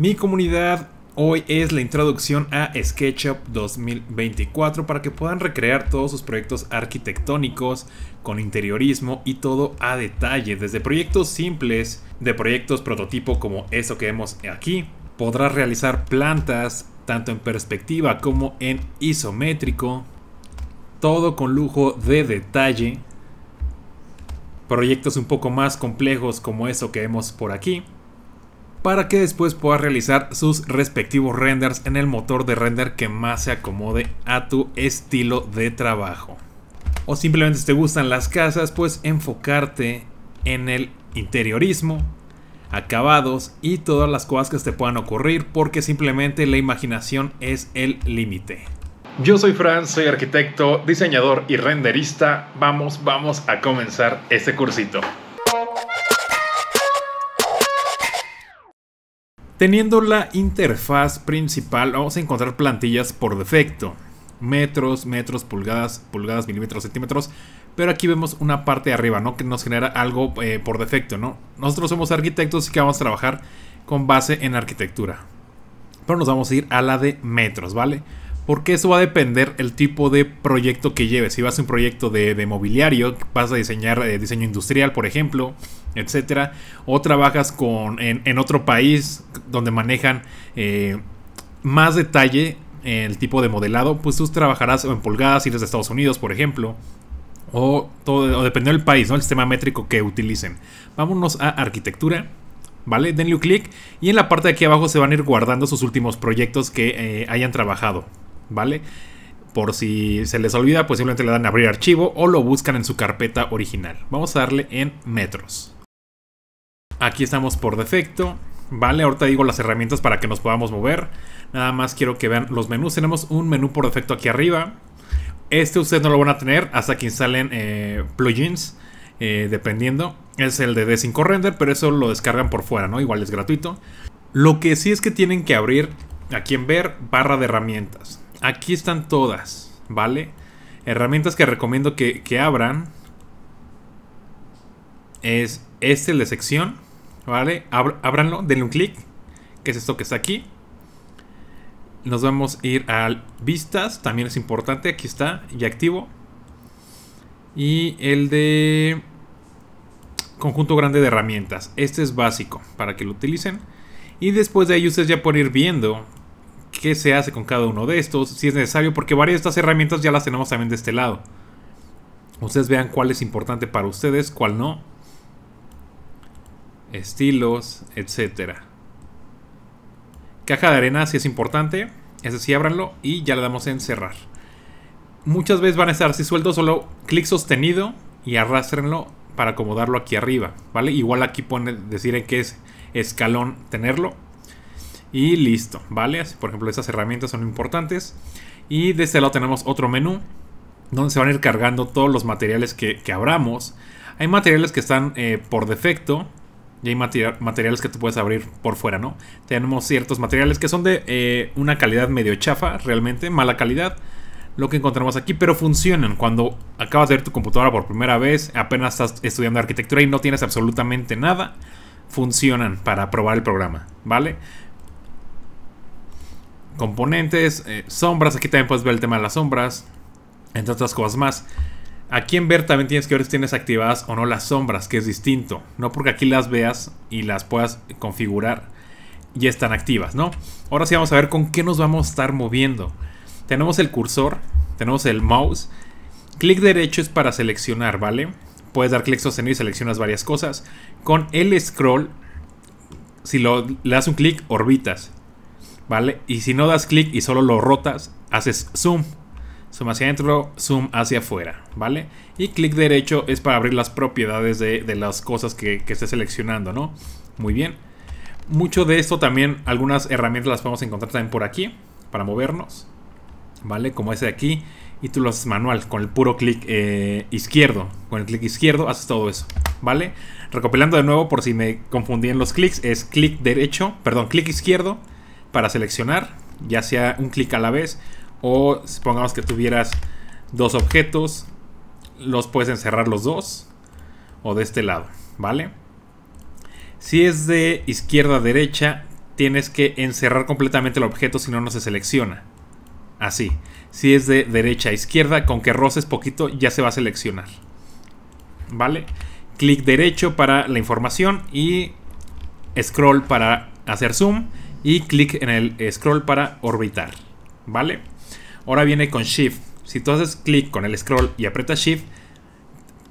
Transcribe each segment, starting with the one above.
Mi comunidad, hoy es la introducción a SketchUp 2024 para que puedan recrear todos sus proyectos arquitectónicos con interiorismo y todo a detalle, desde proyectos simples, de proyectos prototipo como eso que vemos aquí. Podrás realizar plantas tanto en perspectiva como en isométrico, todo con lujo de detalle. Proyectos un poco más complejos como eso que vemos por aquí para que después puedas realizar sus respectivos renders en el motor de render que más se acomode a tu estilo de trabajo. O simplemente si te gustan las casas, pues enfocarte en el interiorismo, acabados y todas las cosas que te puedan ocurrir porque simplemente la imaginación es el límite. Yo soy Fran, soy arquitecto, diseñador y renderista. Vamos, vamos a comenzar este cursito. Teniendo la interfaz principal, vamos a encontrar plantillas por defecto. Metros, metros, pulgadas, pulgadas, milímetros, centímetros. Pero aquí vemos una parte de arriba, ¿no? Que nos genera algo eh, por defecto, ¿no? Nosotros somos arquitectos y que vamos a trabajar con base en arquitectura. Pero nos vamos a ir a la de metros, ¿vale? vale porque eso va a depender el tipo de proyecto que lleves. Si vas a un proyecto de, mobiliario, vas a diseñar eh, diseño industrial, por ejemplo, etcétera, o trabajas con, en, otro país donde manejan eh, más detalle el tipo de modelado, pues tú trabajarás en pulgadas y desde Estados Unidos, por ejemplo. O, todo, del país, El sistema métrico que utilicen. Vámonos a arquitectura. ¿Vale? Denle un clic y en la parte de aquí abajo se van a ir guardando sus últimos proyectos que eh, hayan trabajado. ¿vale? Por si se les olvida, pues simplemente le dan abrir archivo o lo buscan en su carpeta original. Vamos a darle en metros. Aquí estamos por defecto. Vale, ahorita digo las herramientas para que nos podamos mover. Nada más quiero que vean los menús. Tenemos un menú por defecto aquí arriba. Este ustedes no lo van a tener hasta que instalen eh, plugins, eh, dependiendo. Es el de D5 Render, pero eso lo descargan por fuera, ¿no? Igual es gratuito. Lo que sí es que tienen que abrir aquí en ver barra de herramientas. Aquí están todas, ¿vale? Herramientas que recomiendo que, abran. Es este, el de sección, ¿vale? ábranlo, denle un clic, que es esto que está aquí. Nos vamos a ir a vistas, también es importante, aquí está, ya activo. Y el de conjunto grande de herramientas. Este es básico para que lo utilicen. Y después de ahí ustedes ya pueden ir viendo qué se hace con cada uno de estos, si es necesario, porque varias de estas herramientas ya las tenemos también de este lado. Ustedes vean cuál es importante para ustedes, cuál no. Estilos, etcétera. Caja de arena si es importante. es decir, ábranlo y ya le damos en cerrar. Muchas veces van a estar así sueltos, solo clic sostenido y arrastrenlo para acomodarlo aquí arriba, ¿vale? Igual aquí pone decir en qué es escalón tenerlo y listo, ¿vale? por ejemplo, esas herramientas son importantes. Y de este lado tenemos otro menú donde se van a ir cargando todos los materiales que, abramos. Hay materiales que están eh, por defecto y hay materiales que tú puedes abrir por fuera, ¿no? Tenemos ciertos materiales que son de eh, una calidad medio chafa, realmente, mala calidad. Lo que encontramos aquí, pero funcionan. Cuando acabas de ver tu computadora por primera vez, apenas estás estudiando arquitectura y no tienes absolutamente nada, funcionan para probar el programa, ¿vale? componentes, eh, sombras. Aquí también puedes ver el tema de las sombras, entre otras cosas más. Aquí en ver también tienes que ver si tienes activadas o no las sombras, que es distinto. No porque aquí las veas y las puedas configurar, y están activas, ¿no? Ahora sí vamos a ver con qué nos vamos a estar moviendo. Tenemos el cursor, tenemos el mouse. Clic derecho es para seleccionar, ¿vale? Puedes dar clic sostenido y seleccionas varias cosas. Con el scroll, si lo, le das un clic, orbitas. ¿vale? Y si no das clic y solo lo rotas, haces zoom. Zoom hacia adentro, zoom hacia afuera, ¿vale? Y clic derecho es para abrir las propiedades de, las cosas que, que estés seleccionando, ¿no? Muy bien. Mucho de esto también, algunas herramientas las podemos encontrar también por aquí, para movernos, ¿vale? Como ese de aquí. Y tú lo haces manual, con el puro clic eh, izquierdo. Con el clic izquierdo haces todo eso, ¿vale? Recopilando de nuevo por si me confundí en los clics, es clic derecho, perdón, clic izquierdo, para seleccionar, ya sea un clic a la vez o supongamos que tuvieras dos objetos, los puedes encerrar los dos o de este lado, ¿vale? Si es de izquierda a derecha, tienes que encerrar completamente el objeto si no, no se selecciona. Así. Si es de derecha a izquierda, con que roces poquito ya se va a seleccionar. ¿Vale? Clic derecho para la información y scroll para hacer zoom y clic en el scroll para orbitar, ¿vale? Ahora viene con Shift. Si tú haces clic con el scroll y aprietas Shift,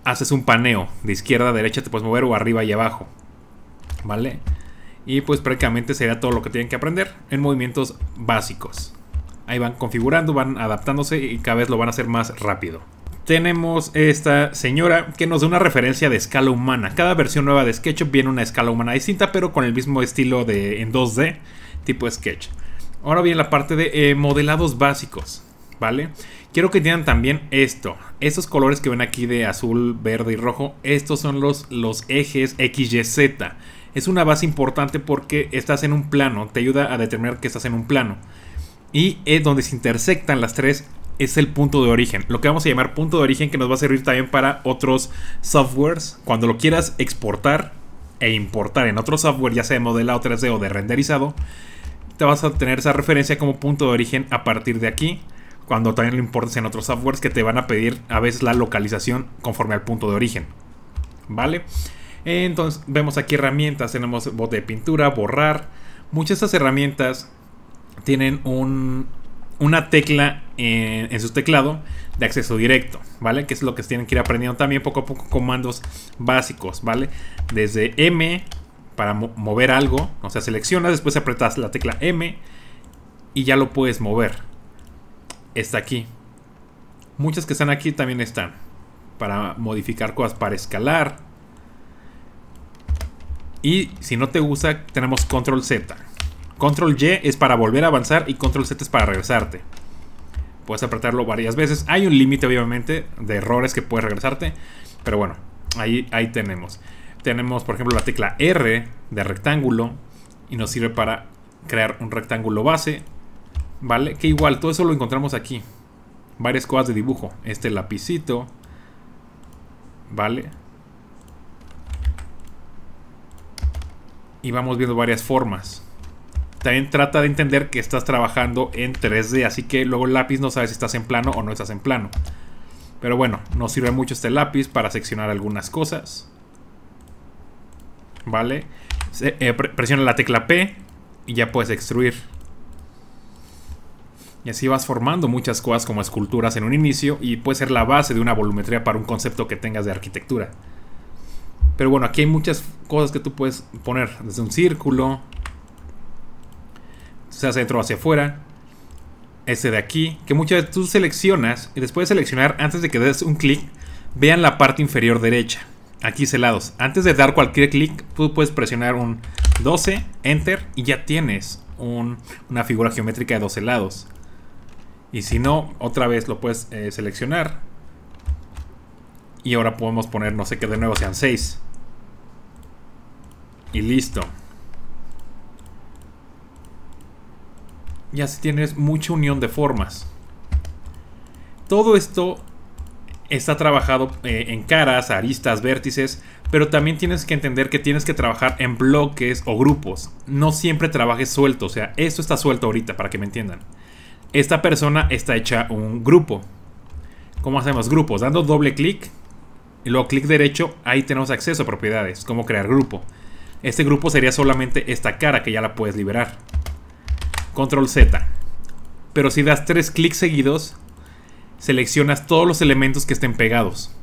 haces un paneo. De izquierda a derecha te puedes mover o arriba y abajo, ¿vale? Y pues prácticamente sería todo lo que tienen que aprender en movimientos básicos. Ahí van configurando, van adaptándose y cada vez lo van a hacer más rápido tenemos esta señora que nos da una referencia de escala humana. Cada versión nueva de SketchUp viene una escala humana distinta, pero con el mismo estilo de en 2D, tipo sketch. Ahora viene la parte de eh, modelados básicos, ¿vale? Quiero que tengan también esto. Estos colores que ven aquí de azul, verde y rojo, estos son los, los ejes XYZ. Es una base importante porque estás en un plano, te ayuda a determinar que estás en un plano. Y es donde se intersectan las tres es el punto de origen. Lo que vamos a llamar punto de origen que nos va a servir también para otros softwares. Cuando lo quieras exportar e importar en otro software, ya sea de modelado 3D o de renderizado, te vas a tener esa referencia como punto de origen a partir de aquí. Cuando también lo importes en otros softwares que te van a pedir a veces la localización conforme al punto de origen. ¿Vale? Entonces vemos aquí herramientas, tenemos bot de pintura, borrar. Muchas de estas herramientas tienen un, una tecla eh, en, su teclado de acceso directo, ¿vale? Que es lo que tienen que ir aprendiendo también poco a poco comandos básicos, ¿vale? Desde M para mover algo, o sea, seleccionas, después apretas la tecla M y ya lo puedes mover. Está aquí. Muchas que están aquí también están para modificar cosas, para escalar. Y si no te gusta, tenemos control Z. Control Y es para volver a avanzar y Control Z es para regresarte. Puedes apretarlo varias veces. Hay un límite, obviamente, de errores que puedes regresarte. Pero bueno, ahí, ahí tenemos. Tenemos, por ejemplo, la tecla R de rectángulo. Y nos sirve para crear un rectángulo base. ¿Vale? Que igual, todo eso lo encontramos aquí. Varias cosas de dibujo. Este lapicito. ¿Vale? Y vamos viendo varias formas. También trata de entender que estás trabajando en 3D, así que luego el lápiz no sabe si estás en plano o no estás en plano. Pero bueno, nos sirve mucho este lápiz para seccionar algunas cosas. Vale. Eh, presiona la tecla P y ya puedes extruir. Y así vas formando muchas cosas como esculturas en un inicio y puede ser la base de una volumetría para un concepto que tengas de arquitectura. Pero bueno, aquí hay muchas cosas que tú puedes poner, desde un círculo, sea, o hacia afuera, este de aquí, que muchas veces tú seleccionas y después de seleccionar, antes de que des un clic, vean la parte inferior derecha, aquí celados. Antes de dar cualquier clic, tú puedes presionar un 12, enter, y ya tienes una figura geométrica de 12 lados. Y si no, otra vez lo puedes eh, seleccionar. Y ahora podemos poner, no sé qué, de nuevo sean 6. Y listo. ya si tienes mucha unión de formas. Todo esto está trabajado eh, en caras, aristas, vértices, pero también tienes que entender que tienes que trabajar en bloques o grupos. No siempre trabajes suelto, o sea, esto está suelto ahorita para que me entiendan. Esta persona está hecha un grupo. ¿Cómo hacemos grupos? Dando doble clic y luego clic derecho, ahí tenemos acceso a propiedades, ¿cómo crear grupo. Este grupo sería solamente esta cara que ya la puedes liberar control Z. Pero si das tres clics seguidos, seleccionas todos los elementos que estén pegados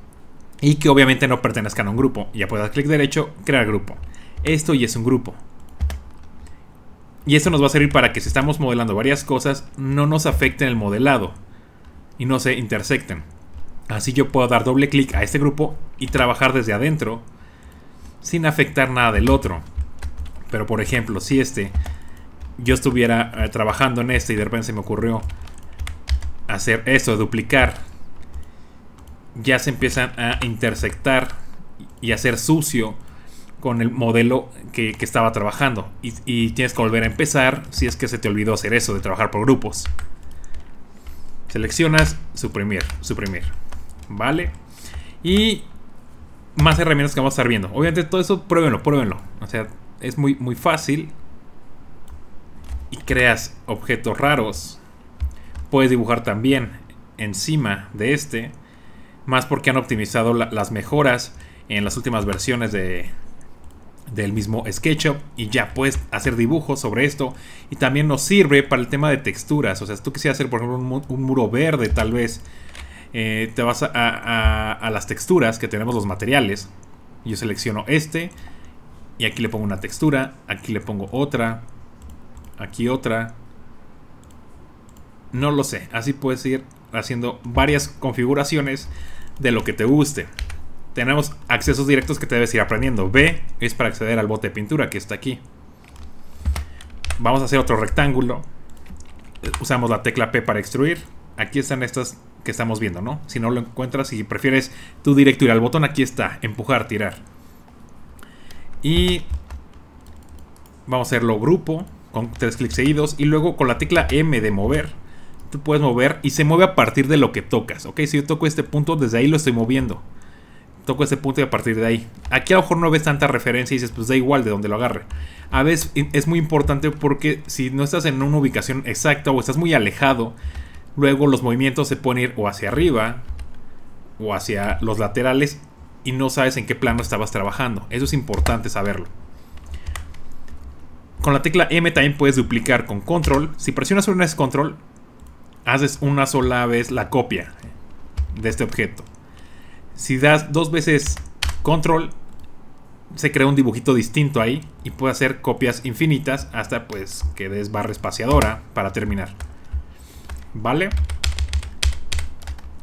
y que obviamente no pertenezcan a un grupo. Ya puedes clic derecho, crear grupo. Esto ya es un grupo. Y esto nos va a servir para que si estamos modelando varias cosas, no nos afecten el modelado y no se intersecten. Así yo puedo dar doble clic a este grupo y trabajar desde adentro sin afectar nada del otro. Pero por ejemplo, si este yo estuviera eh, trabajando en este y de repente se me ocurrió hacer eso, duplicar, ya se empiezan a intersectar y a ser sucio con el modelo que, estaba trabajando. Y, tienes que volver a empezar si es que se te olvidó hacer eso de trabajar por grupos. Seleccionas, suprimir, suprimir. ¿Vale? Y más herramientas que vamos a estar viendo. Obviamente todo eso, pruébenlo, pruébenlo. O sea, es muy, muy fácil creas objetos raros, puedes dibujar también encima de este, más porque han optimizado las mejoras en las últimas versiones de, del mismo SketchUp y ya puedes hacer dibujos sobre esto y también nos sirve para el tema de texturas, o sea, si tú quisieras hacer por ejemplo un, muro verde tal vez, eh, te vas a, a las texturas que tenemos los materiales, yo selecciono este y aquí le pongo una textura, aquí le pongo otra, Aquí otra. No lo sé. Así puedes ir haciendo varias configuraciones de lo que te guste. Tenemos accesos directos que te debes ir aprendiendo. B es para acceder al bote de pintura que está aquí. Vamos a hacer otro rectángulo. Usamos la tecla P para extruir. Aquí están estas que estamos viendo, ¿no? Si no lo encuentras y prefieres tú directo ir al botón, aquí está. Empujar, tirar. Y vamos a hacerlo grupo con tres clics seguidos. Y luego con la tecla M de mover, tú puedes mover y se mueve a partir de lo que tocas. Ok, si yo toco este punto, desde ahí lo estoy moviendo. Toco este punto y a partir de ahí. Aquí a lo mejor no ves tanta referencia y dices, pues da igual de donde lo agarre. A veces es muy importante porque si no estás en una ubicación exacta o estás muy alejado, luego los movimientos se pueden ir o hacia arriba o hacia los laterales y no sabes en qué plano estabas trabajando. Eso es importante saberlo. Con la tecla M también puedes duplicar con control. Si presionas una vez control, haces una sola vez la copia de este objeto. Si das dos veces control, se crea un dibujito distinto ahí y puede hacer copias infinitas hasta pues que des barra espaciadora para terminar. ¿Vale?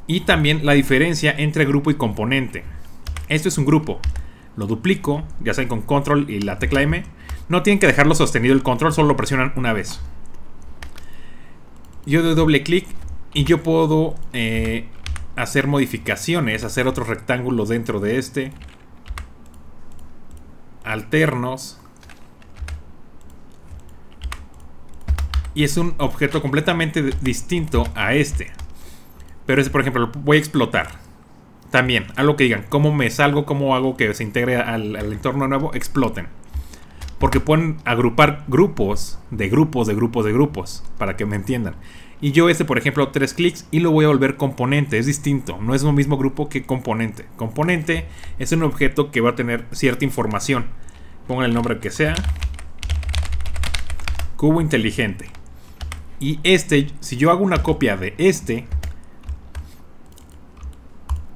Y también la diferencia entre grupo y componente. Esto es un grupo. Lo duplico, ya saben, con control y la tecla M no tienen que dejarlo sostenido el control, solo lo presionan una vez. Yo doy doble clic y yo puedo eh, hacer modificaciones, hacer otro rectángulo dentro de este. Alternos. Y es un objeto completamente distinto a este. Pero ese, por ejemplo, lo voy a explotar. También, algo que digan, cómo me salgo, cómo hago que se integre al entorno nuevo, exploten. Porque pueden agrupar grupos de grupos de grupos de grupos, para que me entiendan. Y yo este, por ejemplo, tres clics y lo voy a volver componente. Es distinto, no es lo mismo grupo que componente. Componente es un objeto que va a tener cierta información. Pongan el nombre que sea. Cubo inteligente. Y este, si yo hago una copia de este,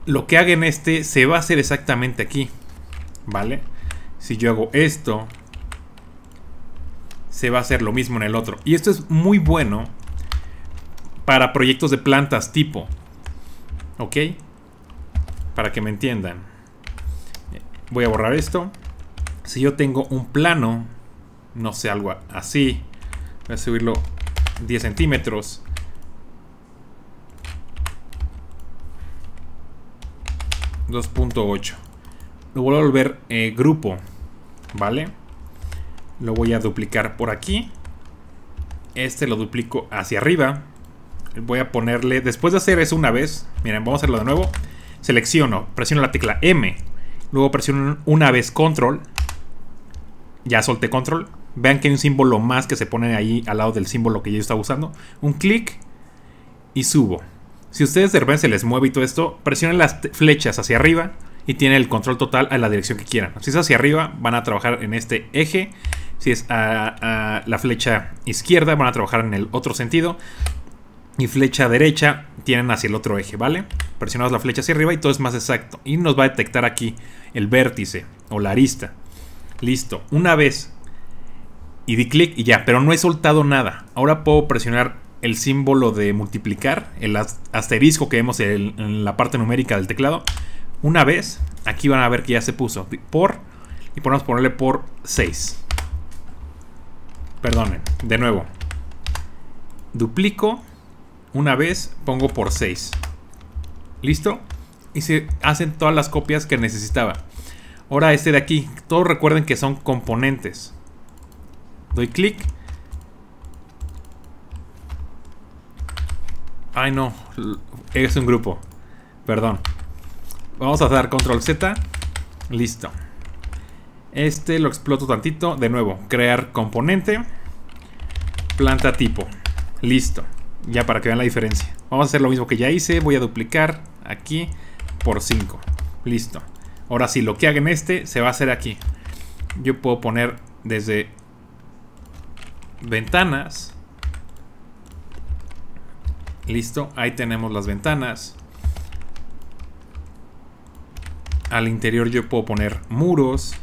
lo que haga en este se va a hacer exactamente aquí. ¿Vale? Si yo hago esto, se va a hacer lo mismo en el otro. Y esto es muy bueno para proyectos de plantas tipo. ¿Ok? Para que me entiendan. Voy a borrar esto. Si yo tengo un plano, no sé, algo así. Voy a subirlo 10 centímetros. ...2.8... Lo vuelvo a volver eh, grupo... ¿Vale? Lo voy a duplicar por aquí. Este lo duplico hacia arriba. Voy a ponerle, después de hacer eso una vez, miren, vamos a hacerlo de nuevo. Selecciono, presiono la tecla M. Luego presiono una vez control. Ya solté control. Vean que hay un símbolo más que se pone ahí al lado del símbolo que yo estaba usando. Un clic y subo. Si ustedes de repente se les mueve y todo esto, presionen las flechas hacia arriba y tienen el control total a la dirección que quieran. Si es hacia arriba, van a trabajar en este eje si es a, la flecha izquierda, van a trabajar en el otro sentido. Y flecha derecha tienen hacia el otro eje, ¿vale? Presionamos la flecha hacia arriba y todo es más exacto. Y nos va a detectar aquí el vértice o la arista. Listo, una vez. Y di clic y ya, pero no he soltado nada. Ahora puedo presionar el símbolo de multiplicar, el asterisco que vemos en la parte numérica del teclado. Una vez, aquí van a ver que ya se puso por, y podemos ponerle por 6. Perdonen, de nuevo. Duplico una vez, pongo por 6. ¿Listo? Y se hacen todas las copias que necesitaba. Ahora este de aquí. Todos recuerden que son componentes. Doy clic. Ay no, es un grupo. Perdón. Vamos a dar control Z. Listo. Este lo exploto tantito. De nuevo, crear componente planta tipo. Listo. Ya para que vean la diferencia. Vamos a hacer lo mismo que ya hice. Voy a duplicar aquí por 5. Listo. Ahora si, lo que haga en este se va a hacer aquí. Yo puedo poner desde ventanas. Listo, ahí tenemos las ventanas. Al interior yo puedo poner muros.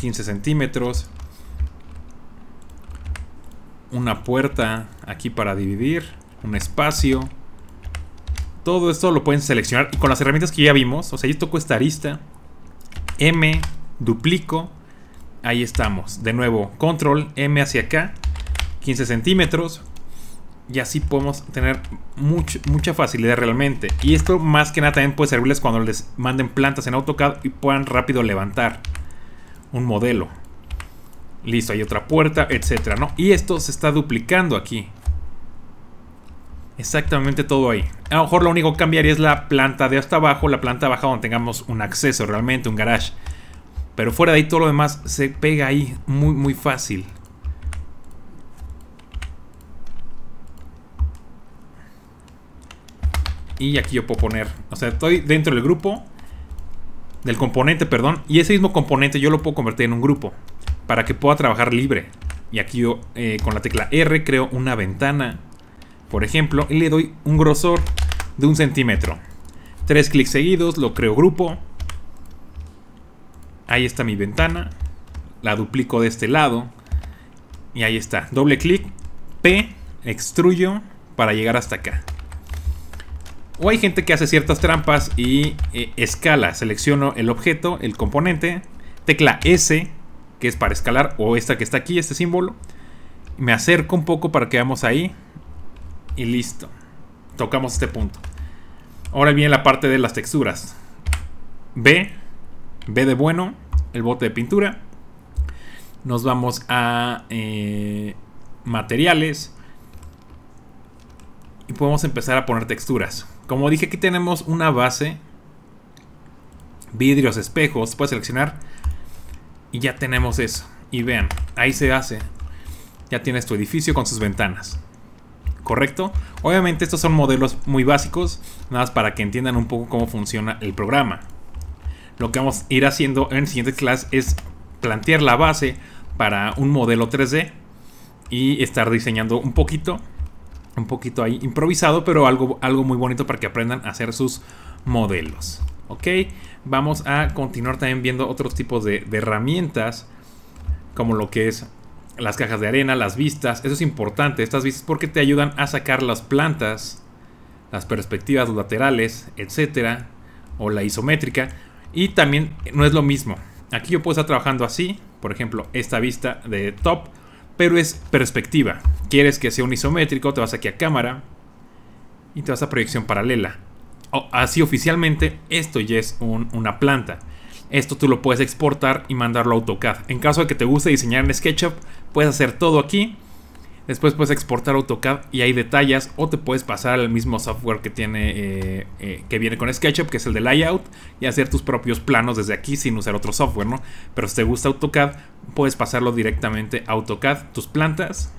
15 centímetros una puerta aquí para dividir, un espacio. Todo esto lo pueden seleccionar con las herramientas que ya vimos. O sea, yo toco esta arista. M, duplico. Ahí estamos. De nuevo, control, M hacia acá. 15 centímetros. Y así podemos tener mucha facilidad realmente. Y esto más que nada también puede servirles cuando les manden plantas en AutoCAD y puedan rápido levantar un modelo. Listo, hay otra puerta, etcétera, ¿no? Y esto se está duplicando aquí. Exactamente todo ahí. A lo mejor lo único que cambiaría es la planta de hasta abajo, la planta baja donde tengamos un acceso realmente, un garage. Pero fuera de ahí todo lo demás se pega ahí muy muy fácil. Y aquí yo puedo poner, o sea, estoy dentro del grupo, del componente, perdón, y ese mismo componente yo lo puedo convertir en un grupo para que pueda trabajar libre. Y aquí yo eh, con la tecla R creo una ventana, por ejemplo, y le doy un grosor de un centímetro. Tres clics seguidos, lo creo grupo. Ahí está mi ventana. La duplico de este lado. Y ahí está. Doble clic. P. Extruyo para llegar hasta acá. O hay gente que hace ciertas trampas y eh, escala. Selecciono el objeto, el componente. Tecla S que es para escalar, o esta que está aquí, este símbolo. Me acerco un poco para que veamos ahí. Y listo. Tocamos este punto. Ahora viene la parte de las texturas. B, B de bueno, el bote de pintura. Nos vamos a eh, materiales. Y podemos empezar a poner texturas. Como dije, aquí tenemos una base. Vidrios, espejos. Puedes seleccionar y ya tenemos eso. Y vean, ahí se hace. Ya tienes tu edificio con sus ventanas. ¿Correcto? Obviamente estos son modelos muy básicos, nada más para que entiendan un poco cómo funciona el programa. Lo que vamos a ir haciendo en siguiente clase es plantear la base para un modelo 3D y estar diseñando un poquito, un poquito ahí improvisado, pero algo, algo muy bonito para que aprendan a hacer sus modelos. ¿Ok? vamos a continuar también viendo otros tipos de, herramientas, como lo que es las cajas de arena, las vistas. Eso es importante, estas vistas, porque te ayudan a sacar las plantas, las perspectivas laterales, etcétera, o la isométrica. Y también no es lo mismo. Aquí yo puedo estar trabajando así, por ejemplo, esta vista de top, pero es perspectiva. Quieres que sea un isométrico, te vas aquí a cámara y te vas a proyección paralela así oficialmente, esto ya es una planta. Esto tú lo puedes exportar y mandarlo a AutoCAD. En caso de que te guste diseñar en SketchUp, puedes hacer todo aquí. Después puedes exportar AutoCAD y hay detalles o te puedes pasar al mismo software que tiene eh, eh, que viene con SketchUp, que es el de layout, y hacer tus propios planos desde aquí sin usar otro software, ¿no? Pero si te gusta AutoCAD, puedes pasarlo directamente a AutoCAD, tus plantas,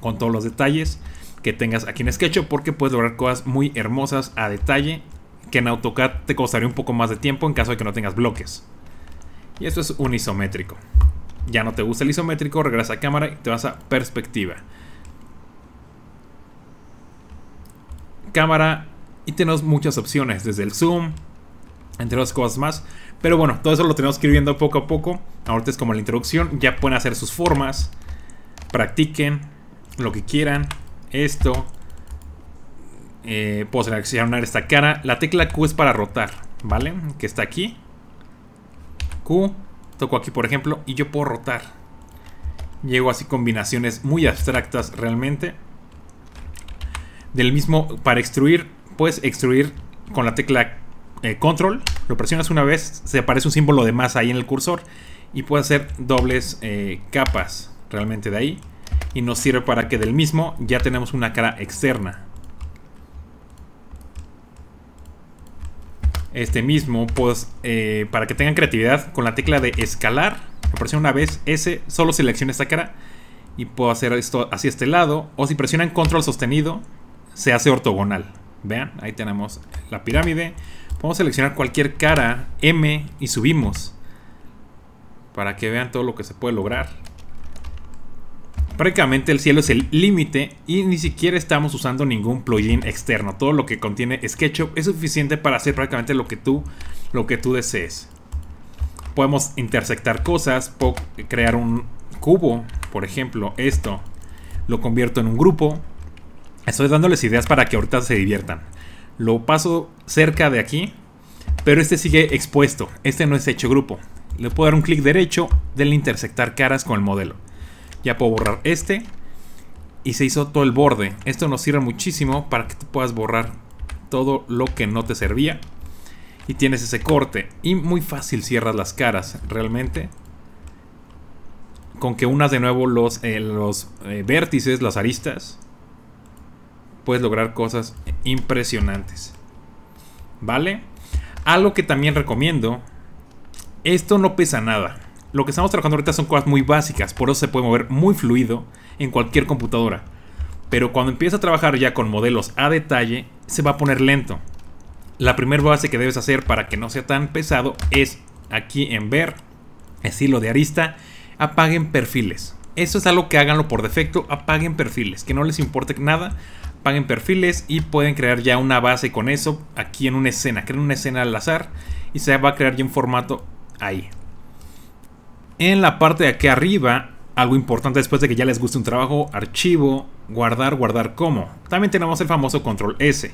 con todos los detalles que tengas aquí en SketchUp porque puedes lograr cosas muy hermosas a detalle que en AutoCAD te costaría un poco más de tiempo en caso de que no tengas bloques. Y esto es un isométrico. Ya no te gusta el isométrico, regresa a cámara y te vas a perspectiva. Cámara y tenemos muchas opciones, desde el zoom, entre otras cosas más. Pero bueno, todo eso lo tenemos que ir viendo poco a poco. Ahorita es como la introducción, ya pueden hacer sus formas, practiquen lo que quieran esto. Eh, puedo seleccionar esta cara. La tecla Q es para rotar, ¿vale? Que está aquí. Q, toco aquí por ejemplo, y yo puedo rotar. Llego así combinaciones muy abstractas realmente. Del mismo, para extruir, puedes extruir con la tecla eh, Control. Lo presionas una vez, se aparece un símbolo de más ahí en el cursor. Y puedes hacer dobles eh, capas realmente de ahí y nos sirve para que del mismo ya tenemos una cara externa. Este mismo, pues, eh, para que tengan creatividad, con la tecla de escalar, presiona una vez S, solo selecciona esta cara y puedo hacer esto hacia este lado. O si presionan control sostenido, se hace ortogonal. Vean, ahí tenemos la pirámide. Podemos seleccionar cualquier cara, M, y subimos. Para que vean todo lo que se puede lograr. Prácticamente el cielo es el límite y ni siquiera estamos usando ningún plugin externo. Todo lo que contiene SketchUp es suficiente para hacer prácticamente lo que tú, lo que tú desees. Podemos intersectar cosas, crear un cubo, por ejemplo, esto. Lo convierto en un grupo. Estoy dándoles ideas para que ahorita se diviertan. Lo paso cerca de aquí, pero este sigue expuesto. Este no es hecho grupo. Le puedo dar un clic derecho del intersectar caras con el modelo. Ya puedo borrar este. Y se hizo todo el borde. Esto nos sirve muchísimo para que tú puedas borrar todo lo que no te servía. Y tienes ese corte. Y muy fácil cierras las caras, realmente. Con que unas de nuevo los, eh, los eh, vértices, las aristas. Puedes lograr cosas impresionantes. ¿Vale? Algo que también recomiendo. Esto no pesa nada. Lo que estamos trabajando ahorita son cosas muy básicas, por eso se puede mover muy fluido en cualquier computadora. Pero cuando empieza a trabajar ya con modelos a detalle, se va a poner lento. La primera base que debes hacer para que no sea tan pesado es aquí en ver, estilo de arista, apaguen perfiles. Eso es algo que háganlo por defecto, apaguen perfiles, que no les importe nada, apaguen perfiles y pueden crear ya una base con eso aquí en una escena, creen una escena al azar y se va a crear ya un formato ahí. En la parte de aquí arriba, algo importante después de que ya les guste un trabajo, archivo, guardar, guardar como. También tenemos el famoso control S.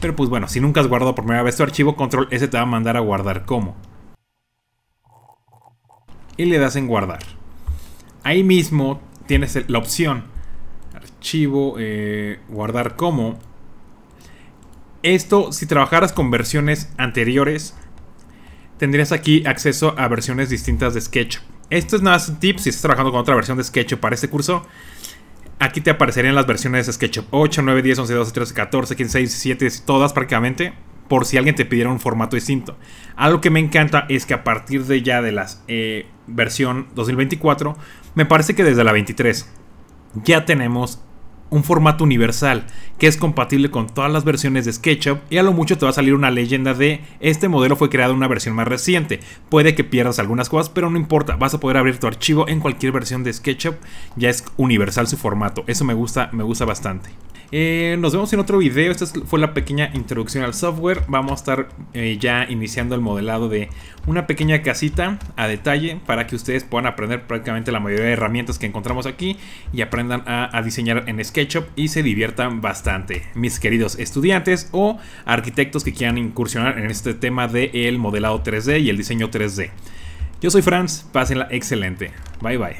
Pero pues bueno, si nunca has guardado por primera vez tu archivo, control S te va a mandar a guardar como. Y le das en guardar. Ahí mismo tienes la opción archivo, eh, guardar como. Esto, si trabajaras con versiones anteriores, tendrías aquí acceso a versiones distintas de SketchUp. Esto es nada más un tip si estás trabajando con otra versión de SketchUp para este curso. Aquí te aparecerían las versiones de SketchUp 8, 9, 10, 11, 12, 13, 14, 15, 16, 17, todas prácticamente, por si alguien te pidiera un formato distinto. Algo que me encanta es que a partir de ya de las eh, versión 2024, me parece que desde la 23 ya tenemos un formato universal que es compatible con todas las versiones de SketchUp y a lo mucho te va a salir una leyenda de este modelo fue creado en una versión más reciente. Puede que pierdas algunas cosas, pero no importa, vas a poder abrir tu archivo en cualquier versión de SketchUp, ya es universal su formato. Eso me gusta, me gusta bastante. Eh, nos vemos en otro video. Esta fue la pequeña introducción al software. Vamos a estar eh, ya iniciando el modelado de una pequeña casita a detalle para que ustedes puedan aprender prácticamente la mayoría de herramientas que encontramos aquí y aprendan a, diseñar en SketchUp y se diviertan bastante, mis queridos estudiantes o arquitectos que quieran incursionar en este tema del el modelado 3D y el diseño 3D. Yo soy Franz, pásenla excelente. Bye bye.